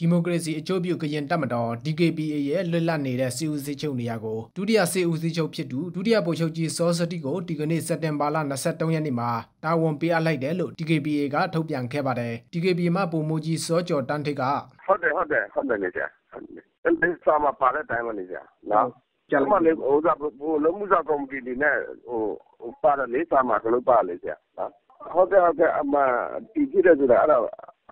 ဒီမိုကရေစီအကျိုးပြုကရင်တပ်မတော် DKBA ရဲ့လွတ်လပ်နေတဲ့စီဦးစီးချုပ်နေရာကိုဒုတိယစီဦးစီးချုပ်ဖြစ်သူဒုတိယဗိုလ်ချုပ်ကြီးစောစတိကိုဒီကနေ့စက်တင်ဘာလ23ရက်နေ့မှာတာဝန်ပေးအပ်လိုက်တယ်လို့ DKBA ကထုတ်ပြန်ခဲ့ပါတယ် DKBA မှာပုံမူကြီးစောကျော်တန်းထိတ်ကဟုတ်တယ်ဟုတ်တယ်ဟုတ်တယ်နေကြတယ်စာမှာပါတဲ့တိုင်းမနေကြနော်ကျွန်မလည်းဟိုကလုံးမှုစာကော်မတီနေနဲ့ဟိုပါရလေးစာမှာကလို့ပါလေကြာနော်ဟုတ်တယ်ဟုတ်တယ်အမတီကြည့်ရဆိုတာအဲ့ဒါ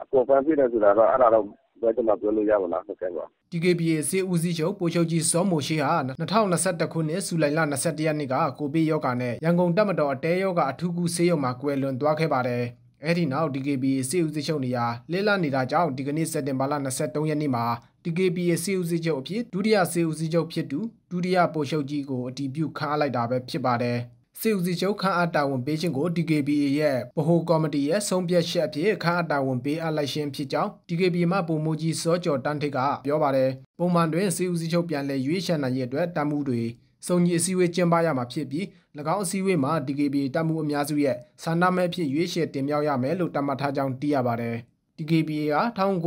အပေါ်ပန်းပြည့်ရဆိုတာတော့အဲ့ဒါတော့ပွဲကျွန်တော်ပြောလို့ရမလားဟုတ်ကဲ့ပါ DKBA စေဦးစီးချုပ်ပိုချုပ်ကြီးစောမိုရှိဟာ2021ခုနှစ်ဇူလိုင်လ21ရက်နေ့ကကိုဗစ်ရောဂါနဲ့ရန်ကုန်တပ်မတော်အတဲရောဂါအထူးကူဆေးရုံမှာကွယ်လွန်သွားခဲ့ပါတယ်အဲ့ဒီနောက် DKBA စေဦးစီးချုပ်နေရာလဲလနေတာကြောင့်ဒီကနေ့စက်တင်ဘာလ23ရက်နေ့မှာ DKBA စေဦးစီးချုပ်အဖြစ်ဒုတိယစေဦးစီးချုပ်ဖြစ်သူဒုတိယပိုချုပ်ကြီးကိုအတည်ပြုခန့်အပ်လိုက်တာပဲဖြစ်ပါတယ်စေဦးစီချုပ်ခန့်အပ်တာဝန်ပေးခြင်းကို DKBA ရဲ့ဗဟိုကော်မတီရဲ့ဆုံးဖြတ်ချက်အဖြစ်ခန့်အပ်တာဝန်ပေးအပ်လိုက်ခြင်းဖြစ်ကြောင်း DKBA မှပုံမူကြီးစောကျော်တန်းထိပ်ကပြောပါတယ်။ပုံမှန်တွင်စေဦးစီချုပ်ပြန်လည်ရွေးချယ်နိုင်ရတဲ့အတွက်တမှုတွေစုံညီအစည်းအဝေးကျင်းပရမှာဖြစ်ပြီး၎င်းအစည်းအဝေးမှာ DKBA တမှုအများစုရဲ့ဆန္ဒမဲ့ဖြစ်ရွေးချယ်တင်မြှောက်ရမယ်လို့တတ်မှတ်ထားကြောင်းသိရပါတယ်။ DKBA က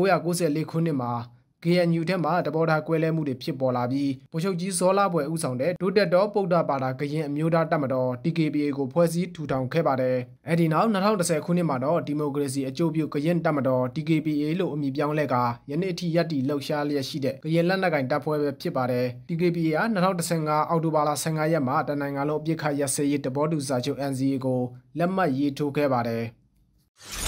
1994ခုနှစ်မှာ KNU ထဲမှာတဘောထားကွဲလဲမှုတွေဖြစ်ပေါ်လာပြီးဗိုလ်ချုပ်ကြီးဇောလာပွဲဦးဆောင်တဲ့ဒုတက်တော်ပုဒ္ဒပါတာကရင်အမျိုးသားတပ်မတော် TKPA ကိုဖွဲ့စည်းထူထောင်ခဲ့ပါတယ်။အဲဒီနောက်2010ခုနှစ်မှာတော့ဒီမိုကရေစီအကျိုးပြုကရင်တပ်မတော် TKPA လို့အမည်ပြောင်းလဲကာယနေ့အထိရပ်တည်လှုပ်ရှားလျက်ရှိတဲ့ကရင်လက်နက်ကိုင်တပ်ဖွဲ့ပဲဖြစ်ပါတယ်။ TKPA က2015အောက်တိုဘာလ15ရက်မှာတနင်္ဂနွေလုံးအပြစ်ခတ်ရစေးရေးတဘောတူစာချုပ် NCA ကိုလက်မှတ်ရေးထိုးခဲ့ပါတယ်။